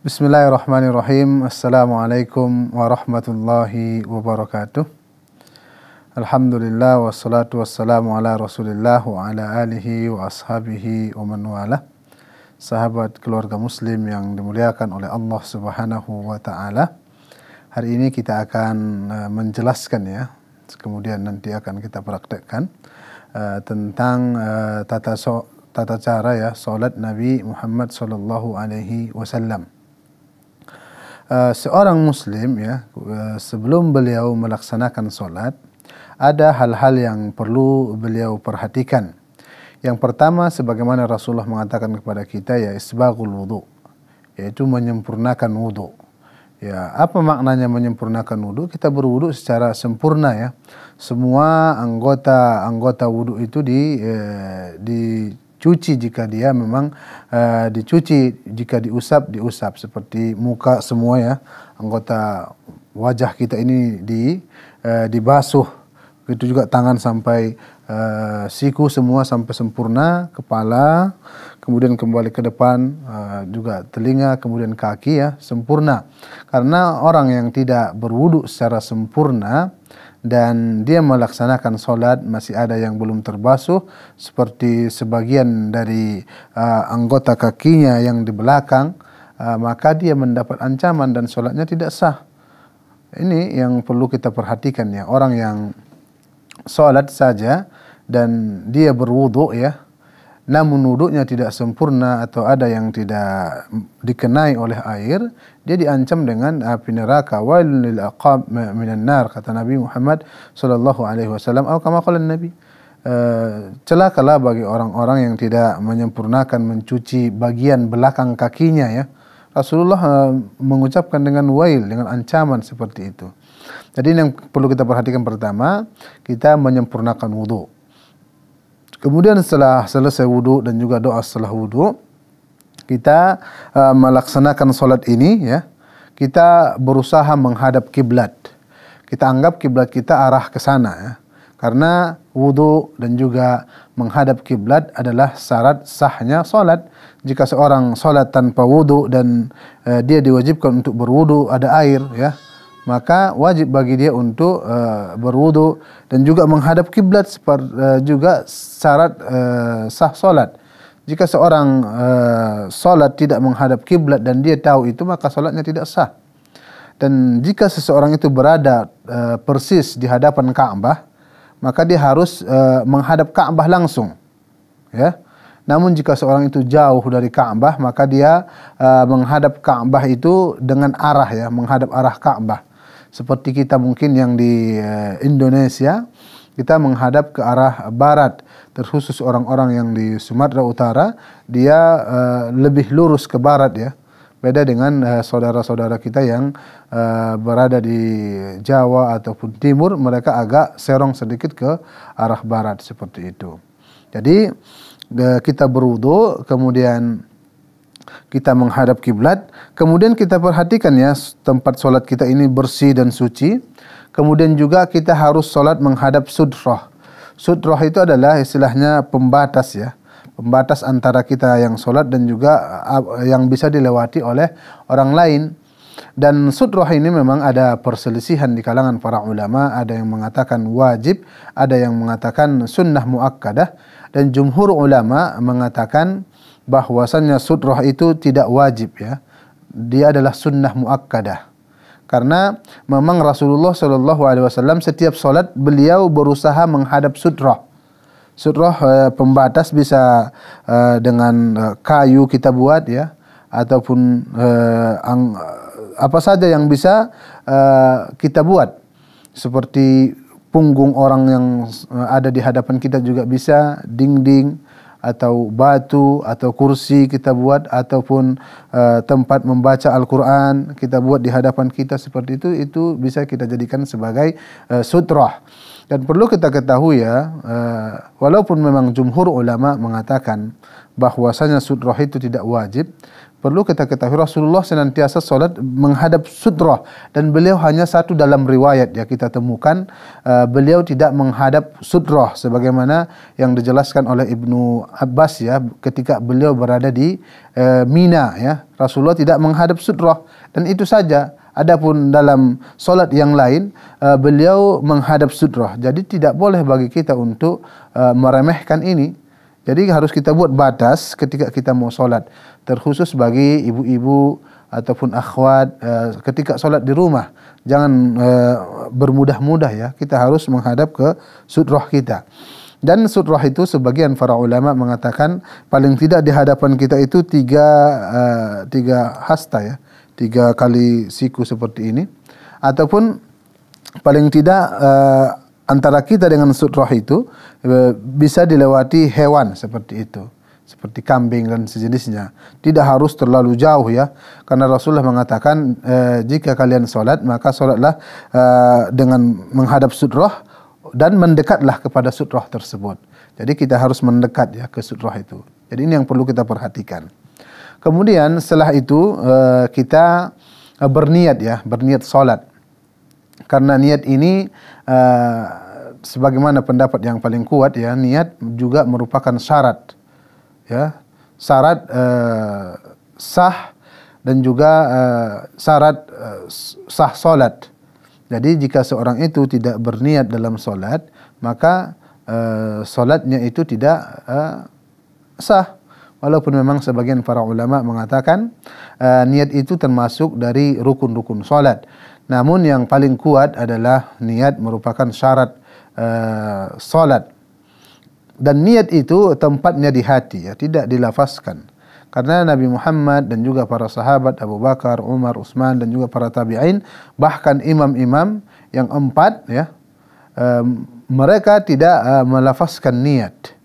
Bismillahirrahmanirrahim. Assalamualaikum warahmatullahi wabarakatuh. Alhamdulillah wassalatu wassalamu ala Rasulillah wa ala alihi wa ashabihi wa man wala. Sahabat keluarga muslim yang dimuliakan oleh Allah Subhanahu wa taala. Hari ini kita akan eh, menjelaskan ya, kemudian nanti akan kita praktekkan uh, tentang uh, tata so, tata cara ya solat Nabi Muhammad sallallahu alaihi wasallam. seorang muslim ya uh, sebelum beliau melaksanakan solat ada hal-hal yang perlu beliau perhatikan. Yang pertama sebagaimana Rasulullah mengatakan kepada kita ya isbagul wudu yaitu menyempurnakan wudu. Ya, apa maknanya menyempurnakan wudhu? Kita berwudhu secara sempurna ya. Semua anggota anggota wudhu itu di eh, dicuci jika dia memang eh, dicuci jika diusap diusap seperti muka semua ya anggota wajah kita ini di eh, dibasuh itu juga tangan sampai eh, siku semua sampai sempurna kepala kemudian kembali ke depan uh, juga telinga kemudian kaki ya sempurna karena orang yang tidak berwudu secara sempurna dan dia melaksanakan sholat masih ada yang belum terbasuh seperti sebagian dari uh, anggota kakinya yang di belakang uh, maka dia mendapat ancaman dan sholatnya tidak sah ini yang perlu kita perhatikan ya orang yang sholat saja dan dia berwudu ya namun wuduknya tidak sempurna atau ada yang tidak dikenai oleh air, dia diancam dengan ah, api neraka. Wailun lil aqab minan nar kata Nabi Muhammad sallallahu alaihi wasallam atau kama qala Nabi. Uh, celakalah bagi orang-orang yang tidak menyempurnakan mencuci bagian belakang kakinya ya. Rasulullah uh, mengucapkan dengan wail dengan ancaman seperti itu. Jadi yang perlu kita perhatikan pertama, kita menyempurnakan wudhu Kemudian setelah selesai wudhu dan juga doa setelah wudhu, kita uh, melaksanakan sholat ini ya kita berusaha menghadap kiblat kita anggap kiblat kita arah ke sana ya karena wudhu dan juga menghadap kiblat adalah syarat sahnya sholat jika seorang sholat tanpa wudhu dan uh, dia diwajibkan untuk berwudhu ada air ya maka wajib bagi dia untuk uh, berwudu dan juga menghadap kiblat uh, juga syarat uh, sah solat. Jika seorang uh, solat tidak menghadap kiblat dan dia tahu itu maka solatnya tidak sah. Dan jika seseorang itu berada uh, persis di hadapan Ka'bah, maka dia harus uh, menghadap Ka'bah langsung. Ya. Namun jika seorang itu jauh dari Ka'bah, maka dia uh, menghadap Ka'bah itu dengan arah ya, menghadap arah Ka'bah seperti kita mungkin yang di eh, Indonesia kita menghadap ke arah barat terkhusus orang-orang yang di Sumatera Utara dia uh, lebih lurus ke barat ya beda dengan eh, saudara-saudara uh, kita yang uh, berada di Jawa ataupun timur mereka agak serong sedikit ke arah barat seperti itu jadi uh, kita berwudu kemudian kita menghadap kiblat, kemudian kita perhatikan ya tempat solat kita ini bersih dan suci. Kemudian juga kita harus solat menghadap sudroh. Sudroh itu adalah istilahnya pembatas ya, pembatas antara kita yang solat dan juga ah, yang bisa dilewati oleh orang lain. Dan sudroh ini memang ada perselisihan di kalangan para ulama. Ada yang mengatakan wajib, ada yang mengatakan sunnah muakkadah. Dan jumhur ulama mengatakan bahwasannya sudroh itu tidak wajib ya. Dia adalah sunnah muakkadah. Karena memang Rasulullah Shallallahu Alaihi Wasallam setiap sholat beliau berusaha menghadap sudroh. Sudroh eh, pembatas bisa eh, dengan eh, kayu kita buat ya ataupun ang, apa saja yang bisa kita buat seperti punggung orang yang ada di hadapan kita juga bisa dinding atau batu atau kursi kita buat ataupun uh, tempat membaca Al-Quran kita buat di hadapan kita seperti itu itu bisa kita jadikan sebagai uh, sutrah dan perlu kita ketahui ya uh, walaupun memang jumhur ulama mengatakan bahwasanya sutrah itu tidak wajib perlu kita ketahui Rasulullah senantiasa solat menghadap sudrah dan beliau hanya satu dalam riwayat yang kita temukan uh, beliau tidak menghadap sudrah sebagaimana yang dijelaskan oleh Ibnu Abbas ya ketika beliau berada di uh, Mina ya Rasulullah tidak menghadap sudrah dan itu saja Adapun dalam solat yang lain eh, beliau menghadap sudrah. Jadi tidak boleh bagi kita untuk meremehkan ini Jadi harus kita buat batas ketika kita mau sholat. Terkhusus bagi ibu-ibu ataupun akhwat e, ketika sholat di rumah. Jangan e, bermudah-mudah ya. Kita harus menghadap ke sudroh kita. Dan sudroh itu sebagian para ulama mengatakan paling tidak di hadapan kita itu tiga, e, tiga hasta ya. Tiga kali siku seperti ini. Ataupun paling tidak e, antara kita dengan sutroh itu e, bisa dilewati hewan seperti itu seperti kambing dan sejenisnya tidak harus terlalu jauh ya karena Rasulullah mengatakan e, jika kalian sholat maka sholatlah e, dengan menghadap sutroh dan mendekatlah kepada sutroh tersebut jadi kita harus mendekat ya ke sutroh itu jadi ini yang perlu kita perhatikan kemudian setelah itu e, kita e, berniat ya berniat sholat karena niat ini uh, sebagaimana pendapat yang paling kuat ya, niat juga merupakan syarat ya, syarat uh, sah dan juga uh, syarat uh, sah solat. Jadi jika seorang itu tidak berniat dalam solat, maka uh, solatnya itu tidak uh, sah. Walaupun memang sebagian para ulama mengatakan uh, niat itu termasuk dari rukun-rukun solat. Namun yang paling kuat adalah niat merupakan syarat uh, solat. Dan niat itu tempatnya di hati, ya, tidak dilafazkan. Karena Nabi Muhammad dan juga para sahabat Abu Bakar, Umar, Utsman dan juga para tabi'in, bahkan imam-imam yang empat, ya, um, mereka tidak uh, melafazkan niat.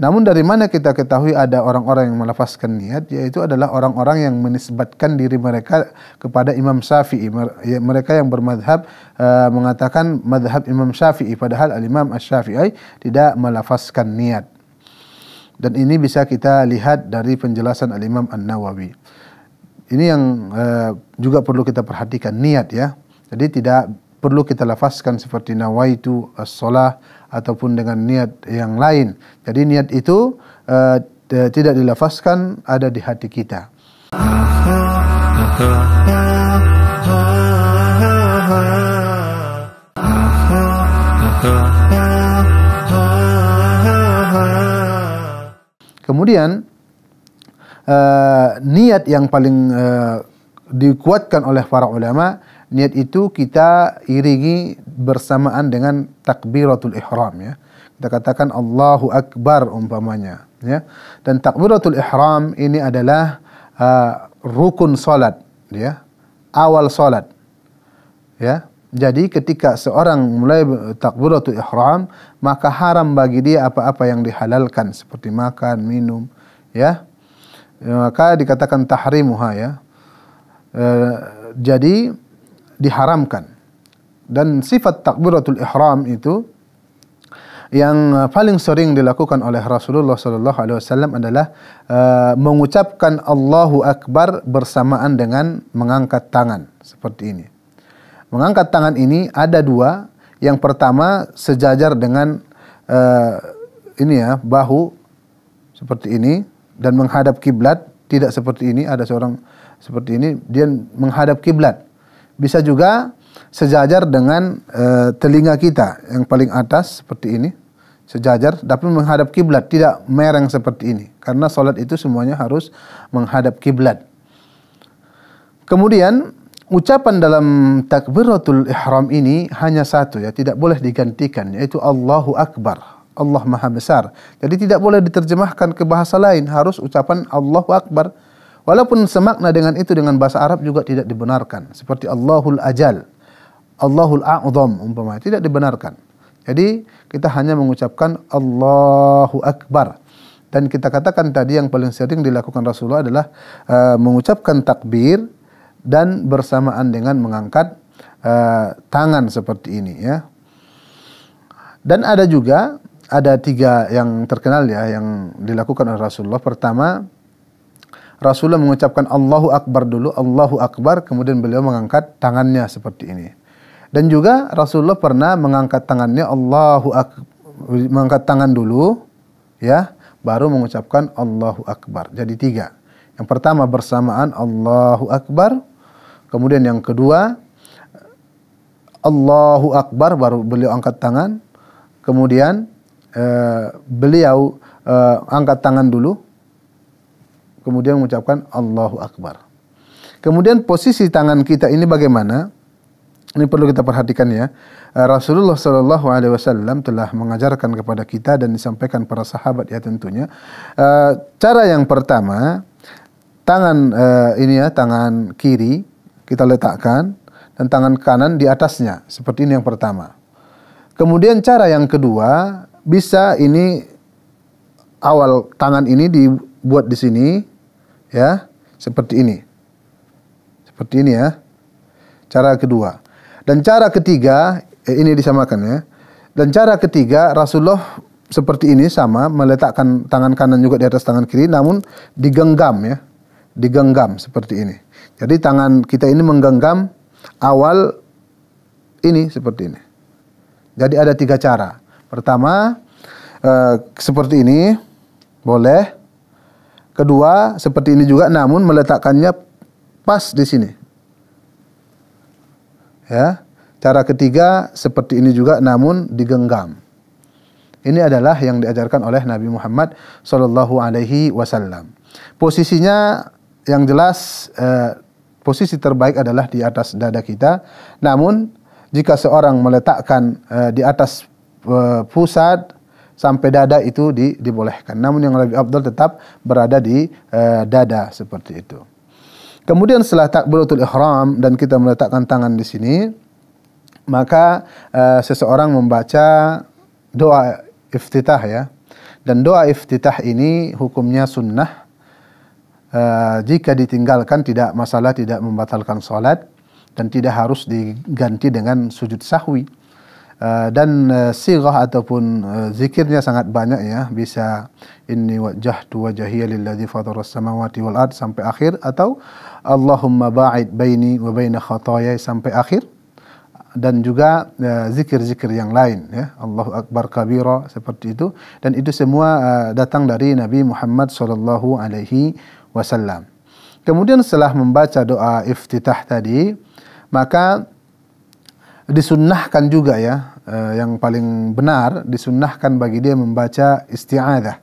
Namun dari mana kita ketahui ada orang-orang yang melepaskan niat, yaitu adalah orang-orang yang menisbatkan diri mereka kepada Imam Syafi'i. Ya, mereka yang bermadhab uh, mengatakan madhab Imam Syafi'i, padahal Al-Imam Al-Syafi'i tidak melepaskan niat. Dan ini bisa kita lihat dari penjelasan Al-Imam An-Nawawi. Ini yang uh, juga perlu kita perhatikan, niat ya. Jadi tidak perlu kita lepaskan seperti nawaitu as-salah, ataupun dengan niat yang lain. Jadi niat itu uh, tidak dilafaskan ada di hati kita. Kemudian uh, niat yang paling uh, dikuatkan oleh para ulama niat itu kita iringi bersamaan dengan takbiratul ihram ya. Kita katakan Allahu Akbar umpamanya ya. Dan takbiratul ihram ini adalah uh, rukun salat ya. Awal salat. Ya. Jadi ketika seorang mulai takbiratul ihram maka haram bagi dia apa-apa yang dihalalkan seperti makan, minum ya. Maka dikatakan tahrimuha ya. Uh, jadi diharamkan. Dan sifat takbiratul ihram itu yang eh, paling sering dilakukan oleh Rasulullah Sallallahu Alaihi Wasallam adalah uh, mengucapkan Allahu Akbar bersamaan dengan mengangkat tangan seperti ini. Mengangkat tangan ini ada dua. Yang pertama sejajar dengan uh, ini ya bahu seperti ini dan menghadap kiblat tidak seperti ini. Ada seorang seperti ini dia menghadap kiblat. Bisa juga sejajar dengan e, telinga kita yang paling atas seperti ini. Sejajar tapi menghadap kiblat, tidak mereng seperti ini. Karena sholat itu semuanya harus menghadap kiblat. Kemudian ucapan dalam takbiratul ihram ini hanya satu ya, tidak boleh digantikan yaitu Allahu Akbar. Allah Maha Besar. Jadi tidak boleh diterjemahkan ke bahasa lain, harus ucapan Allahu Akbar. Walaupun semakna dengan itu dengan bahasa Arab juga tidak dibenarkan. Seperti Allahul Ajal, Allahul A'udham umpamanya tidak dibenarkan. Jadi kita hanya mengucapkan Allahu Akbar. Dan kita katakan tadi yang paling sering dilakukan Rasulullah adalah uh, mengucapkan takbir dan bersamaan dengan mengangkat uh, tangan seperti ini ya. Dan ada juga ada tiga yang terkenal ya yang dilakukan oleh Rasulullah. Pertama Rasulullah mengucapkan Allahu Akbar dulu, Allahu Akbar, kemudian beliau mengangkat tangannya seperti ini. Dan juga Rasulullah pernah mengangkat tangannya Allahu Akbar, mengangkat tangan dulu, ya, baru mengucapkan Allahu Akbar. Jadi tiga. Yang pertama bersamaan Allahu Akbar, kemudian yang kedua Allahu Akbar baru beliau angkat tangan, kemudian eh, beliau eh, angkat tangan dulu, kemudian mengucapkan Allahu Akbar. Kemudian posisi tangan kita ini bagaimana? Ini perlu kita perhatikan ya. Eh, Rasulullah Shallallahu Alaihi Wasallam telah mengajarkan kepada kita dan disampaikan para sahabat ya tentunya. Eh, cara yang pertama, tangan eh, ini ya tangan kiri kita letakkan dan tangan kanan di atasnya. Seperti ini yang pertama. Kemudian cara yang kedua bisa ini awal tangan ini dibuat di sini ya seperti ini seperti ini ya cara kedua dan cara ketiga eh, ini disamakan ya dan cara ketiga Rasulullah seperti ini sama meletakkan tangan kanan juga di atas tangan kiri namun digenggam ya digenggam seperti ini jadi tangan kita ini menggenggam awal ini seperti ini jadi ada tiga cara pertama eh, seperti ini boleh Kedua, seperti ini juga namun meletakkannya pas di sini. Ya. Cara ketiga seperti ini juga namun digenggam. Ini adalah yang diajarkan oleh Nabi Muhammad Shallallahu Alaihi Wasallam. Posisinya yang jelas eh, posisi terbaik adalah di atas dada kita. Namun jika seorang meletakkan eh, di atas eh, pusat sampai dada itu di, dibolehkan. Namun yang lebih abdul tetap berada di e, dada seperti itu. Kemudian setelah takbiratul ihram dan kita meletakkan tangan di sini, maka e, seseorang membaca doa iftitah ya. Dan doa iftitah ini hukumnya sunnah. Uh, jika ditinggalkan tidak masalah tidak membatalkan sholat dan tidak harus diganti dengan sujud sahwi. Eh, dan eh, sirah ataupun eh, zikirnya sangat banyak ya bisa inni wajjahtu wajhiya lilladzi fataras samawati wal ard sampai akhir atau Allahumma ba'id baini wa baina khataaya sampai akhir dan juga zikir-zikir yang lain ya Allahu akbar kabira seperti itu dan itu semua datang dari Nabi Muhammad sallallahu alaihi wasallam. Kemudian setelah membaca doa iftitah tadi maka disunnahkan juga ya Eh, yang paling benar disunnahkan bagi dia membaca isti'adzah.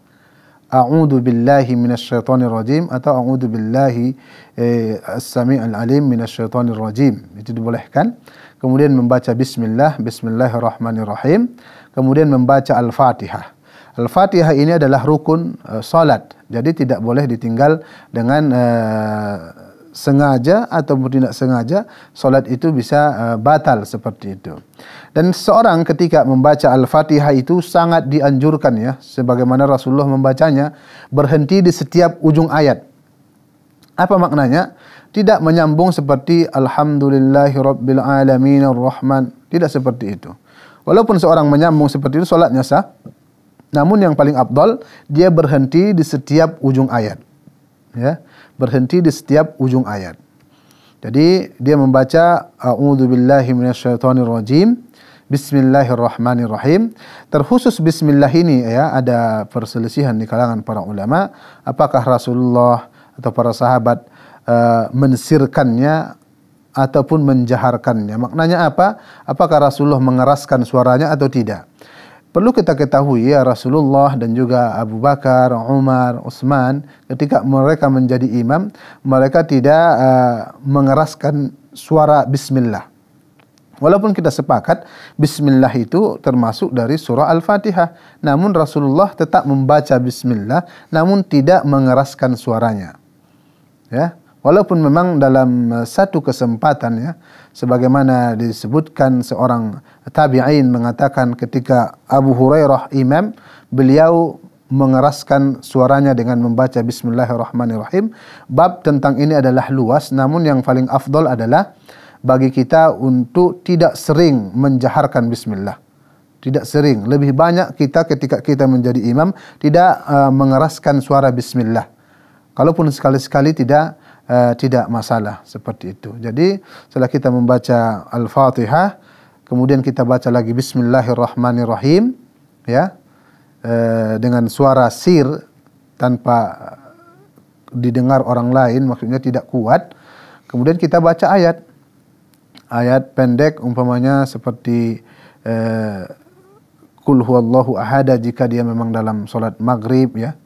A'udzu billahi minasyaitonir rajim atau a'udzu billahi eh, as-sami'ul alim minasyaitonir rajim. Itu dibolehkan. Kemudian membaca bismillah, bismillahirrahmanirrahim. Kemudian membaca al-Fatihah. Al-Fatihah ini adalah rukun uh, salat. Jadi tidak boleh ditinggal dengan uh, sengaja ataupun tidak sengaja solat itu bisa eh, batal seperti itu. Dan seorang ketika membaca Al-Fatihah itu sangat dianjurkan ya sebagaimana Rasulullah membacanya berhenti di setiap ujung ayat. Apa maknanya? Tidak menyambung seperti Alhamdulillahirrabbilalaminirrahman. Tidak seperti itu. Walaupun seorang menyambung seperti itu solatnya sah. Namun yang paling abdol, dia berhenti di setiap ujung ayat. Ya. Yeah. berhenti di setiap ujung ayat. Jadi dia membaca a'udzubillahi minasyaitonirrajim Bismillahirrahmanirrahim. Terkhusus bismillah ini ya ada perselisihan di kalangan para ulama apakah Rasulullah atau para sahabat uh, mensirkannya ataupun menjaharkannya. Maknanya apa? Apakah Rasulullah mengeraskan suaranya atau tidak? Perlu kita ketahui ya Rasulullah dan juga Abu Bakar, Umar, Utsman ketika mereka menjadi imam, mereka tidak uh, mengeraskan suara bismillah. Walaupun kita sepakat bismillah itu termasuk dari surah Al-Fatihah, namun Rasulullah tetap membaca bismillah namun tidak mengeraskan suaranya. Ya. Walaupun memang dalam eh, satu kesempatan ya, sebagaimana disebutkan seorang tabi'in mengatakan ketika Abu Hurairah imam, beliau mengeraskan suaranya dengan membaca Bismillahirrahmanirrahim. Bab tentang ini adalah luas, namun yang paling afdol adalah bagi kita untuk tidak sering menjaharkan Bismillah. Tidak sering, lebih banyak kita ketika kita menjadi imam tidak uh, mengeraskan suara Bismillah. Kalaupun sekali-sekali tidak uh, tidak masalah seperti itu. Jadi setelah kita membaca Al-Fatihah, kemudian kita baca lagi Bismillahirrahmanirrahim, ya, uh, dengan suara sir tanpa didengar orang lain, maksudnya tidak kuat. Kemudian kita baca ayat, ayat pendek umpamanya seperti uh, eh, Kul huwallahu ahada jika dia memang dalam solat maghrib ya.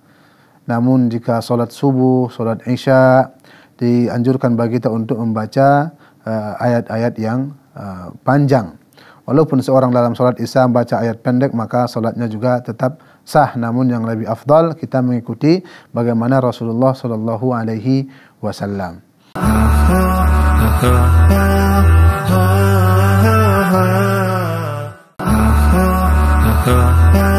Namun jika solat subuh, solat isya, dianjurkan bagi kita untuk membaca eh, ayat-ayat uh, yang uh, panjang. Walaupun seorang dalam sholat isya membaca ayat pendek, maka sholatnya juga tetap sah. Namun yang lebih afdal kita mengikuti bagaimana Rasulullah Shallallahu Alaihi Wasallam. Uh -huh.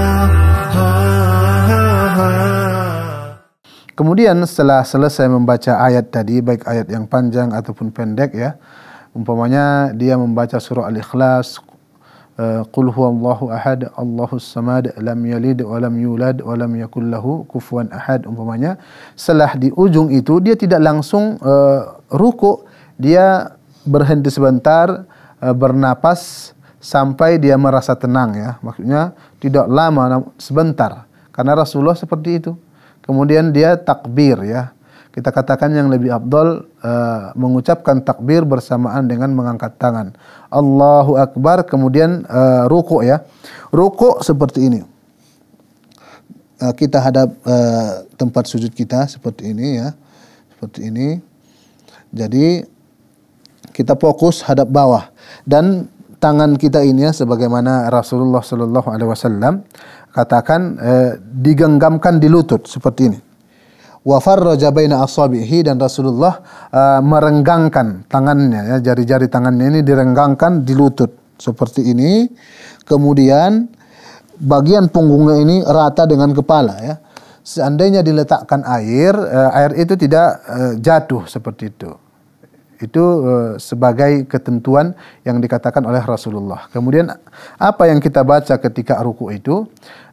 Kemudian setelah selesai membaca ayat tadi, baik ayat yang panjang ataupun pendek ya, umpamanya dia membaca surah Al-Ikhlas, eh, Qul huwallahu ahad, Allahu samad, lam yalid wa lam yulad wa lam yakul lahu ahad umpamanya. Setelah di ujung itu dia tidak langsung uh, ruku, dia berhenti sebentar, uh, bernapas sampai dia merasa tenang ya. Maksudnya tidak lama sebentar. Karena Rasulullah seperti itu Kemudian dia takbir ya. Kita katakan yang lebih abdol uh, eh, mengucapkan takbir bersamaan dengan mengangkat tangan. Allahu Akbar kemudian uh, ruku ya. Ruku seperti ini. Uh, kita hadap uh, tempat sujud kita seperti ini ya. Seperti ini. Jadi kita fokus hadap bawah dan tangan kita ini ya sebagaimana Rasulullah Shallallahu Alaihi Wasallam katakan eh, digenggamkan di lutut seperti ini. Wa farraja baina asabihi dan Rasulullah eh, merenggangkan tangannya ya jari-jari tangannya ini direnggangkan di lutut seperti ini. Kemudian bagian punggungnya ini rata dengan kepala ya. Seandainya diletakkan air, eh, air itu tidak eh, jatuh seperti itu. Itu uh, sebagai ketentuan yang dikatakan oleh Rasulullah. Kemudian apa yang kita baca ketika ruku itu?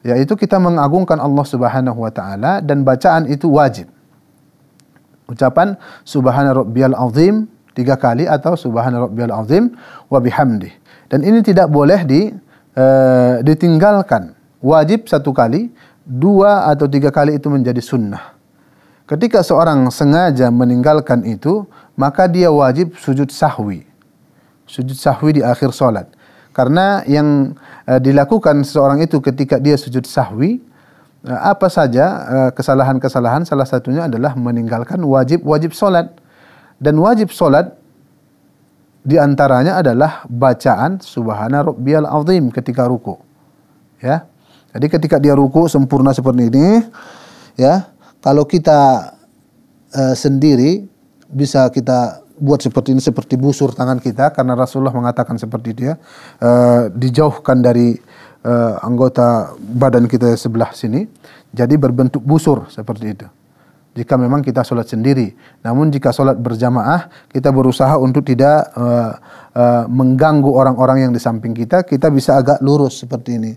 Yaitu kita mengagungkan Allah Subhanahu wa taala dan bacaan itu wajib. Ucapan subhana rabbiyal azim tiga kali atau subhana rabbiyal azim wa bihamdi. Dan ini tidak boleh di uh, ditinggalkan. Wajib satu kali, dua atau tiga kali itu menjadi sunnah. Ketika seorang sengaja meninggalkan itu, maka dia wajib sujud sahwi. Sujud sahwi di akhir solat. Karena yang e, dilakukan seseorang itu ketika dia sujud sahwi, e, apa saja eh, kesalahan-kesalahan, salah satunya adalah meninggalkan wajib-wajib solat. Dan wajib solat di antaranya adalah bacaan Subhana Rabbiyal Azim ketika ruku. Ya. Jadi ketika dia ruku sempurna seperti ini, ya, kalau kita uh, sendiri bisa kita buat seperti ini seperti busur tangan kita karena Rasulullah mengatakan seperti dia uh, dijauhkan dari uh, anggota badan kita sebelah sini jadi berbentuk busur seperti itu jika memang kita sholat sendiri namun jika sholat berjamaah kita berusaha untuk tidak uh, uh, mengganggu orang-orang yang di samping kita kita bisa agak lurus seperti ini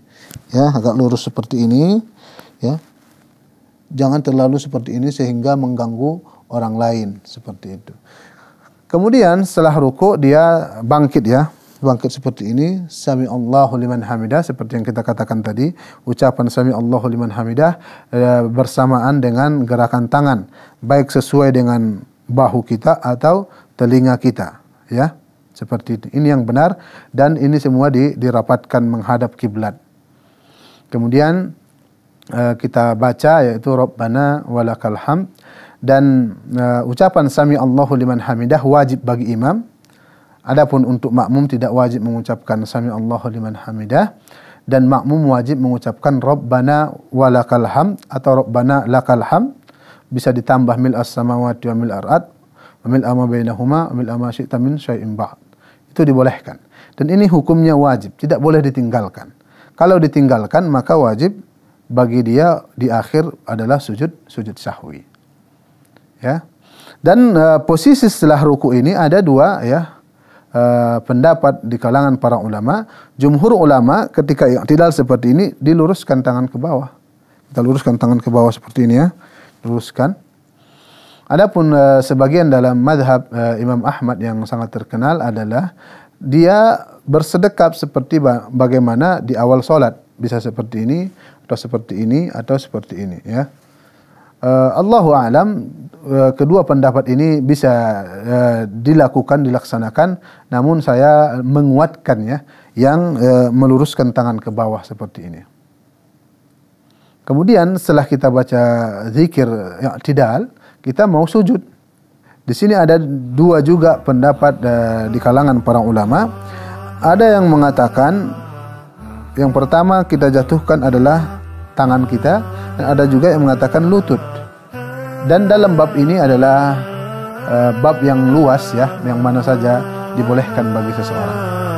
ya agak lurus seperti ini ya jangan terlalu seperti ini sehingga mengganggu orang lain seperti itu. Kemudian setelah ruku dia bangkit ya, bangkit seperti ini sami Allahu liman hamidah seperti yang kita katakan tadi ucapan sami Allahu liman hamidah e, bersamaan dengan gerakan tangan baik sesuai dengan bahu kita atau telinga kita ya seperti itu ini yang benar dan ini semua dirapatkan menghadap kiblat kemudian Eh, kita baca yaitu Rabbana walakal hamd dan uh, ucapan sami Allahu liman hamidah wajib bagi imam. Adapun untuk makmum tidak wajib mengucapkan sami Allahu liman hamidah dan makmum wajib mengucapkan Rabbana walakal hamd atau Rabbana lakal hamd bisa ditambah mil as samawati wa mil arat wa mil ama bainahuma wa mil ama syi'ta min syai'in ba'd. Itu dibolehkan. Dan ini hukumnya wajib, tidak boleh ditinggalkan. Kalau ditinggalkan maka wajib bagi dia di akhir adalah sujud sujud sahwi. Ya. Dan e, posisi setelah ruku ini ada dua ya e, pendapat di kalangan para ulama. Jumhur ulama ketika tidak seperti ini diluruskan tangan ke bawah. Kita luruskan tangan ke bawah seperti ini ya. Luruskan. Adapun e, sebagian dalam madhab e, Imam Ahmad yang sangat terkenal adalah dia bersedekap seperti bagaimana di awal solat bisa seperti ini atau seperti ini atau seperti ini ya. Uh, Allahu alam uh, kedua pendapat ini bisa uh, dilakukan dilaksanakan namun saya menguatkan ya yang uh, meluruskan tangan ke bawah seperti ini. Kemudian setelah kita baca zikir ya, tidal, kita mau sujud. Di sini ada dua juga pendapat uh, di kalangan para ulama. Ada yang mengatakan yang pertama kita jatuhkan adalah tangan kita dan ada juga yang mengatakan lutut. Dan dalam bab ini adalah uh, bab yang luas ya, yang mana saja dibolehkan bagi seseorang.